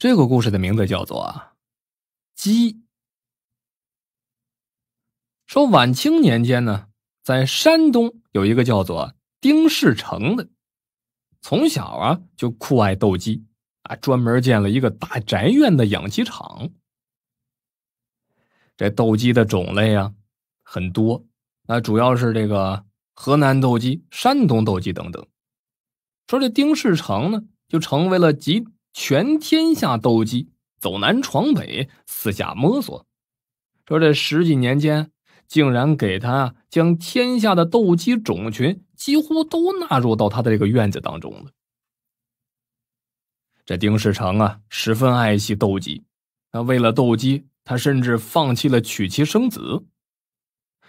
这个故事的名字叫做啊鸡。说晚清年间呢，在山东有一个叫做丁世成的，从小啊就酷爱斗鸡啊，专门建了一个大宅院的养鸡场。这斗鸡的种类啊很多，那主要是这个河南斗鸡、山东斗鸡等等。说这丁世成呢，就成为了极。全天下斗鸡，走南闯北，四下摸索，说这十几年间，竟然给他将天下的斗鸡种群几乎都纳入到他的这个院子当中了。这丁世成啊，十分爱惜斗鸡，那为了斗鸡，他甚至放弃了娶妻生子。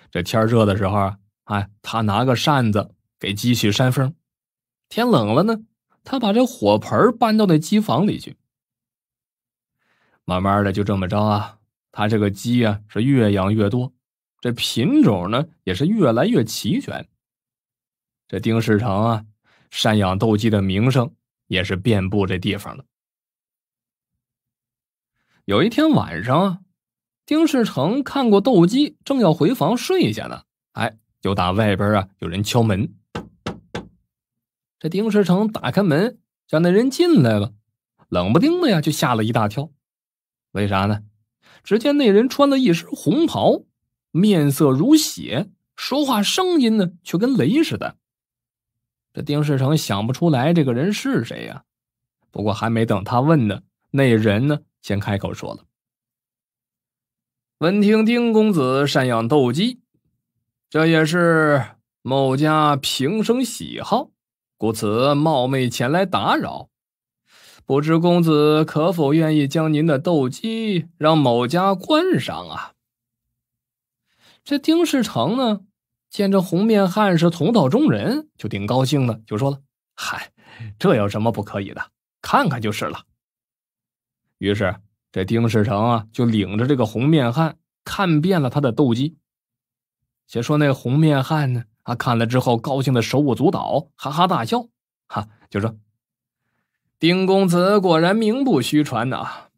这天热的时候，啊，哎，他拿个扇子给鸡去扇风，天冷了呢。他把这火盆搬到那鸡房里去，慢慢的就这么着啊，他这个鸡啊是越养越多，这品种呢也是越来越齐全，这丁世成啊善养斗鸡的名声也是遍布这地方了。有一天晚上，啊，丁世成看过斗鸡，正要回房睡下呢，哎，就打外边啊有人敲门。这丁世成打开门，叫那人进来了。冷不丁的呀，就吓了一大跳。为啥呢？只见那人穿了一身红袍，面色如血，说话声音呢，却跟雷似的。这丁世成想不出来这个人是谁呀。不过还没等他问呢，那人呢先开口说了：“闻听丁公子善养斗鸡，这也是某家平生喜好。”故此冒昧前来打扰，不知公子可否愿意将您的斗鸡让某家观赏啊？这丁世成呢，见这红面汉是同道中人，就挺高兴的，就说了：“嗨，这有什么不可以的？看看就是了。”于是这丁世成啊，就领着这个红面汉看遍了他的斗鸡。且说那红面汉呢？啊，看了之后高兴的手舞足蹈，哈哈大笑，哈，就说：“丁公子果然名不虚传呐！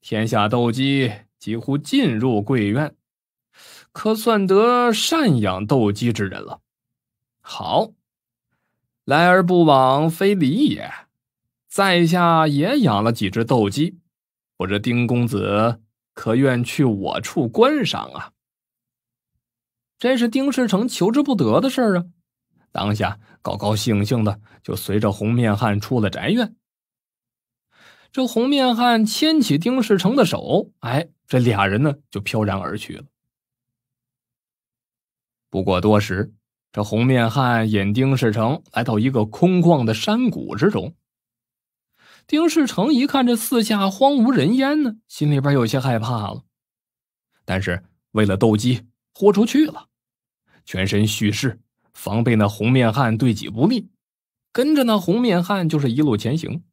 天下斗鸡几乎尽入贵院，可算得善养斗鸡之人了。好，来而不往非礼也，在下也养了几只斗鸡，不知丁公子可愿去我处观赏啊？”这是丁世成求之不得的事儿啊！当下高高兴兴的就随着红面汉出了宅院。这红面汉牵起丁世成的手，哎，这俩人呢就飘然而去了。不过多时，这红面汉引丁世成来到一个空旷的山谷之中。丁世成一看这四下荒无人烟呢，心里边有些害怕了。但是为了斗鸡。豁出去了，全身蓄势，防备那红面汉对己不利。跟着那红面汉就是一路前行。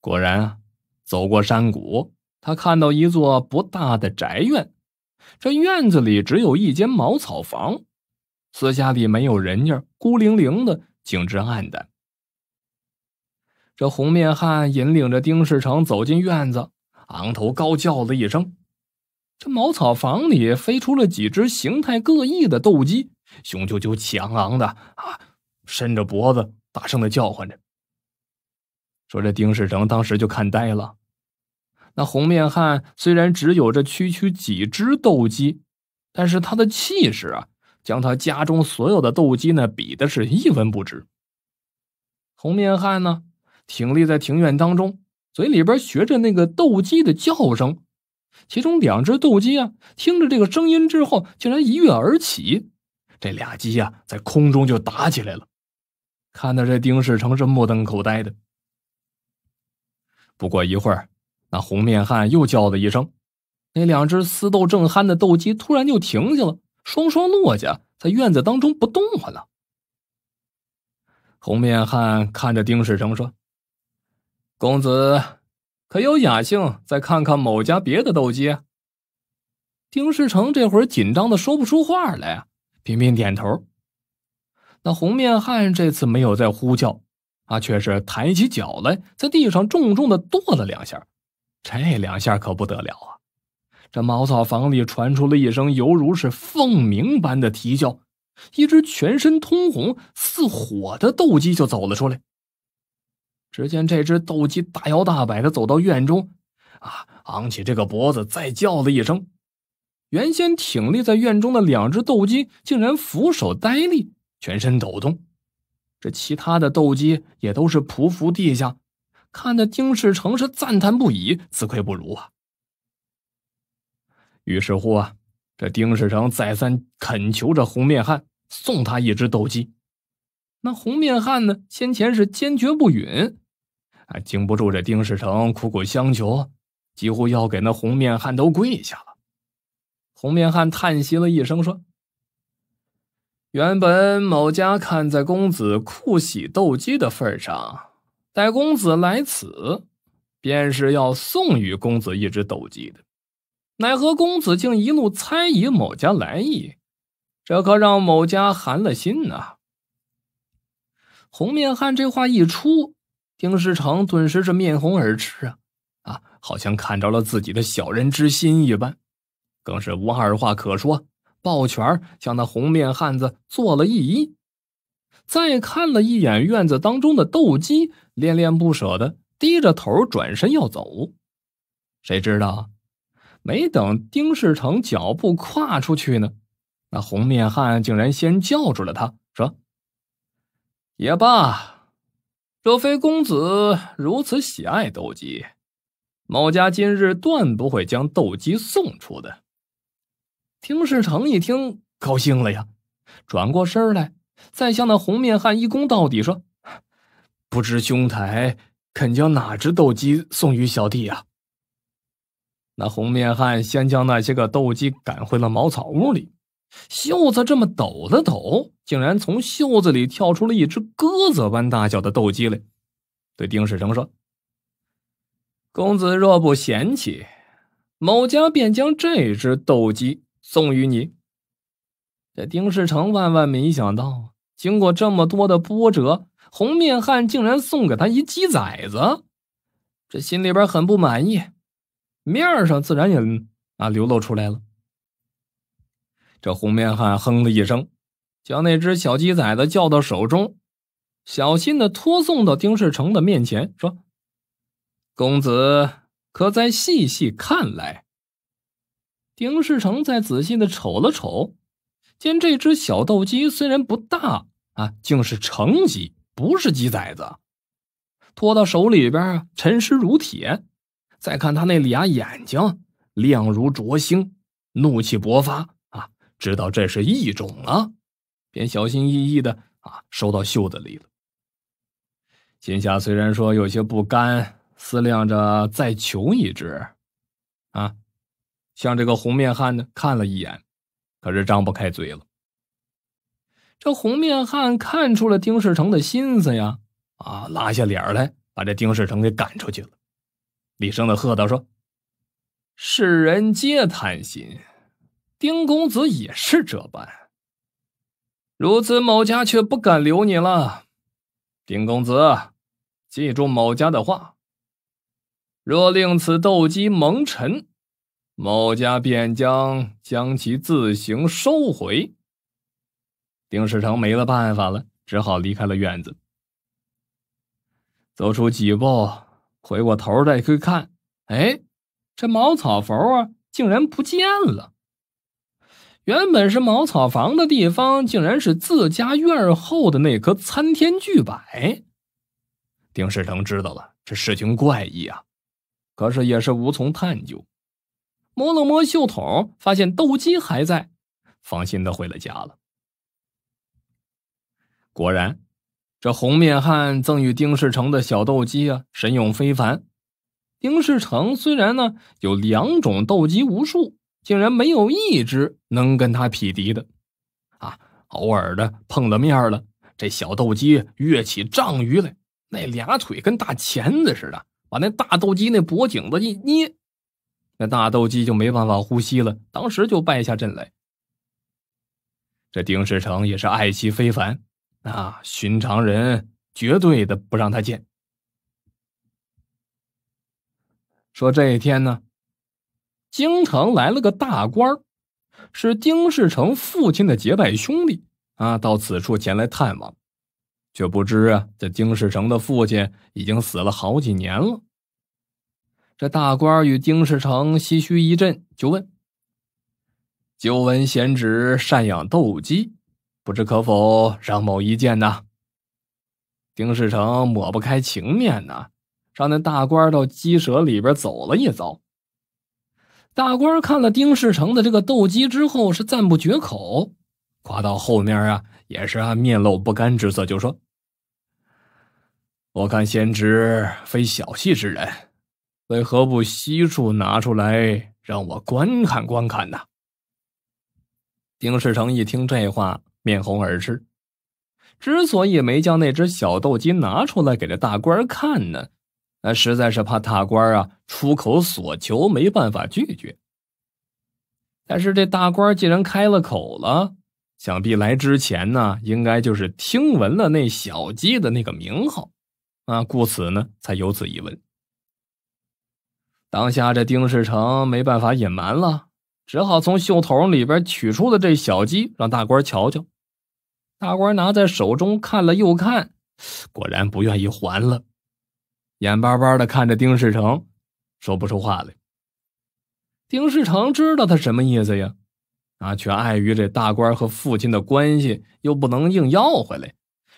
果然啊，走过山谷，他看到一座不大的宅院。这院子里只有一间茅草房，四下里没有人影，孤零零的，景致暗淡。这红面汉引领着丁世成走进院子，昂头高叫了一声。这茅草房里飞出了几只形态各异的斗鸡，雄赳赳、气昂昂的啊，伸着脖子大声的叫唤着。说这丁世成当时就看呆了。那红面汉虽然只有这区区几只斗鸡，但是他的气势啊，将他家中所有的斗鸡呢比的是一文不值。红面汉呢，挺立在庭院当中，嘴里边学着那个斗鸡的叫声。其中两只斗鸡啊，听着这个声音之后，竟然一跃而起，这俩鸡啊，在空中就打起来了。看的这丁世成是目瞪口呆的。不过一会儿，那红面汉又叫了一声，那两只厮斗正酣的斗鸡突然就停下了，双双落下，在院子当中不动了。红面汉看着丁世成说：“公子。”可有雅兴，再看看某家别的斗鸡。丁世成这会儿紧张的说不出话来啊。频频点头。那红面汉这次没有再呼叫，啊，却是抬起脚来，在地上重重的跺了两下。这两下可不得了啊！这茅草房里传出了一声犹如是凤鸣般的啼叫，一只全身通红似火的斗鸡就走了出来。只见这只斗鸡大摇大摆的走到院中，啊，昂起这个脖子再叫了一声，原先挺立在院中的两只斗鸡竟然俯首呆立，全身抖动，这其他的斗鸡也都是匍匐地下，看得丁世成是赞叹不已，自愧不如啊。于是乎啊，这丁世成再三恳求着红面汉送他一只斗鸡，那红面汉呢，先前是坚决不允。还经不住这丁世成苦苦相求，几乎要给那红面汉都跪下了。红面汉叹息了一声，说：“原本某家看在公子酷喜斗鸡的份上，待公子来此，便是要送与公子一只斗鸡的。奈何公子竟一路猜疑某家来意，这可让某家寒了心呐。”红面汉这话一出。丁世成顿时是面红耳赤啊，啊，好像看着了自己的小人之心一般，更是无二话可说，抱拳向那红面汉子做了一揖，再看了一眼院子当中的斗鸡，恋恋不舍的低着头转身要走。谁知道，没等丁世成脚步跨出去呢，那红面汉竟然先叫住了他，说：“也罢。”若非公子如此喜爱斗鸡，某家今日断不会将斗鸡送出的。丁世成一听高兴了呀，转过身来，再向那红面汉一躬到底说：“不知兄台肯将哪只斗鸡送与小弟呀？”那红面汉先将那些个斗鸡赶回了茅草屋里。袖子这么抖了抖，竟然从袖子里跳出了一只鸽子般大小的斗鸡来。对丁世成说：“公子若不嫌弃，某家便将这只斗鸡送与你。”这丁世成万万没想到经过这么多的波折，红面汉竟然送给他一鸡崽子，这心里边很不满意，面上自然也啊流露出来了。这红面汉哼了一声，将那只小鸡崽子叫到手中，小心的托送到丁世成的面前，说：“公子可再细细看来。”丁世成再仔细的瞅了瞅，见这只小斗鸡虽然不大啊，竟是成鸡，不是鸡崽子。拖到手里边啊，沉实如铁。再看他那俩眼睛亮如灼星，怒气勃发。知道这是一种啊，便小心翼翼的啊，收到袖子里了。心霞虽然说有些不甘，思量着再求一只，啊，向这个红面汉呢看了一眼，可是张不开嘴了。这红面汉看出了丁世成的心思呀，啊，拉下脸来，把这丁世成给赶出去了，厉声的喝道说：“世人皆贪心。”丁公子也是这般，如此，某家却不敢留你了。丁公子，记住某家的话，若令此斗鸡蒙尘，某家便将将其自行收回。丁世成没了办法了，只好离开了院子。走出几步，回过头再去看，哎，这茅草房啊，竟然不见了。原本是茅草房的地方，竟然是自家院儿后的那棵参天巨柏。丁世成知道了，这事情怪异啊，可是也是无从探究。摸了摸袖筒，发现斗鸡还在，放心的回了家了。果然，这红面汉赠与丁世成的小斗鸡啊，神勇非凡。丁世成虽然呢有两种斗鸡无数。竟然没有一只能跟他匹敌的，啊！偶尔的碰了面了，这小斗鸡跃起丈余来，那俩腿跟大钳子似的，把那大斗鸡那脖颈子一捏，那大斗鸡就没办法呼吸了，当时就败下阵来。这丁世成也是爱惜非凡，啊，寻常人绝对的不让他见。说这一天呢。京城来了个大官是丁世成父亲的结拜兄弟啊，到此处前来探望，却不知啊，这丁世成的父亲已经死了好几年了。这大官与丁世成唏嘘一阵，就问：“久闻贤侄善养斗鸡，不知可否让某一见呢？”丁世成抹不开情面呢，让那大官到鸡舍里边走了一遭。大官看了丁世成的这个斗鸡之后，是赞不绝口，夸到后面啊，也是啊，面露不甘之色，就说：“我看贤侄非小气之人，为何不悉数拿出来让我观看观看呢？”丁世成一听这话，面红耳赤。之所以没将那只小斗鸡拿出来给这大官看呢？他实在是怕大官啊，出口所求没办法拒绝。但是这大官既然开了口了，想必来之前呢，应该就是听闻了那小鸡的那个名号，啊，故此呢，才有此一问。当下这丁世成没办法隐瞒了，只好从袖筒里边取出了这小鸡，让大官瞧瞧。大官拿在手中看了又看，果然不愿意还了。眼巴巴的看着丁世成，说不出话来。丁世成知道他什么意思呀，啊，却碍于这大官和父亲的关系，又不能硬要回来，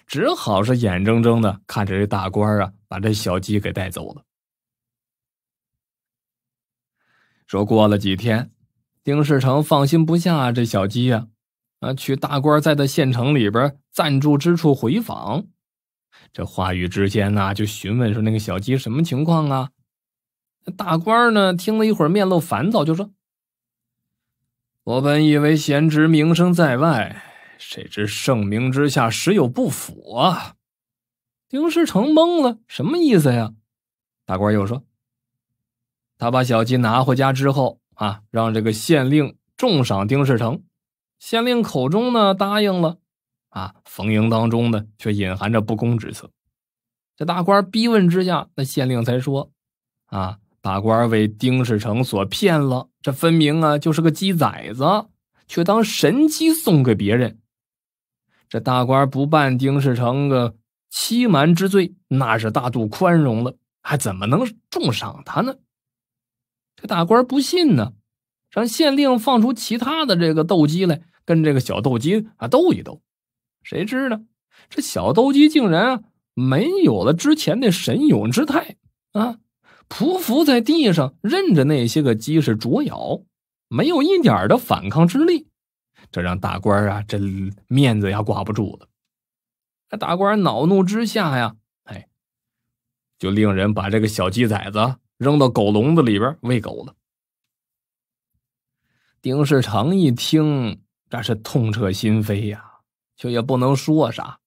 只好是眼睁睁的看着这大官啊把这小鸡给带走了。说过了几天，丁世成放心不下这小鸡呀，啊，去大官在的县城里边暂住之处回访。这话语之间呢，就询问说：“那个小鸡什么情况啊？”大官呢，听了一会儿，面露烦躁，就说：“我本以为贤侄名声在外，谁知盛名之下，实有不符啊！”丁世成懵了，什么意思呀？大官又说：“他把小鸡拿回家之后啊，让这个县令重赏丁世成。县令口中呢，答应了。”啊，逢迎当中呢，却隐含着不公之色。这大官逼问之下，那县令才说：“啊，大官为丁世成所骗了，这分明啊就是个鸡崽子，却当神鸡送给别人。这大官不办丁世成个欺瞒之罪，那是大度宽容了，还怎么能重赏他呢？”这大官不信呢，让县令放出其他的这个斗鸡来，跟这个小斗鸡啊斗一斗。谁知呢？这小斗鸡竟然啊没有了之前的神勇之态啊，匍匐在地上，任着那些个鸡是啄咬，没有一点的反抗之力，这让大官啊，这面子呀挂不住了。大官恼怒之下呀，哎，就令人把这个小鸡崽子扔到狗笼子里边喂狗了。丁世成一听，那是痛彻心扉呀。就也不能说啥，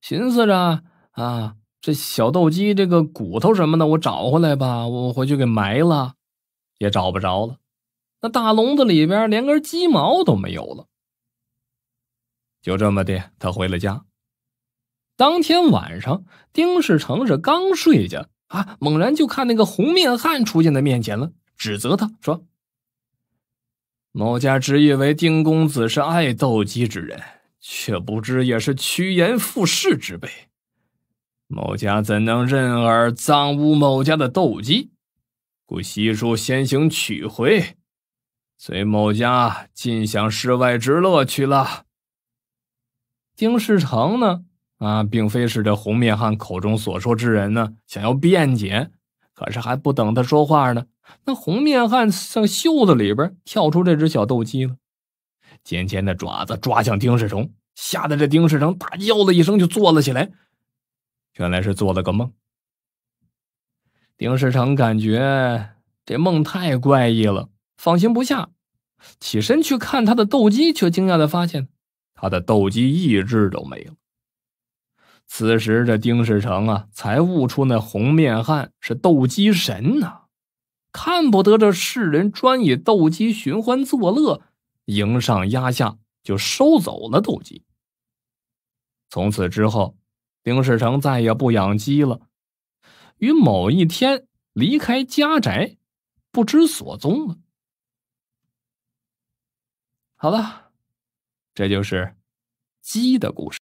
寻思着啊，这小斗鸡这个骨头什么的，我找回来吧，我回去给埋了，也找不着了。那大笼子里边连根鸡毛都没有了。就这么的，他回了家。当天晚上，丁世成是刚睡下啊，猛然就看那个红面汉出现在面前了，指责他说：“某家只以为丁公子是爱斗鸡之人。”却不知也是趋炎附势之辈，某家怎能任尔脏污某家的斗鸡？故悉数先行取回，随某家尽享世外之乐去了。丁世成呢？啊，并非是这红面汉口中所说之人呢。想要辩解，可是还不等他说话呢，那红面汉从袖子里边跳出这只小斗鸡了。尖尖的爪子抓向丁世成，吓得这丁世成大叫了一声，就坐了起来。原来是做了个梦。丁世成感觉这梦太怪异了，放心不下，起身去看他的斗鸡，却惊讶的发现他的斗鸡一只都没了。此时这丁世成啊，才悟出那红面汉是斗鸡神呐，看不得这世人专以斗鸡寻欢作乐。迎上压下，就收走了斗鸡。从此之后，丁世成再也不养鸡了，于某一天离开家宅，不知所踪了。好了，这就是鸡的故事。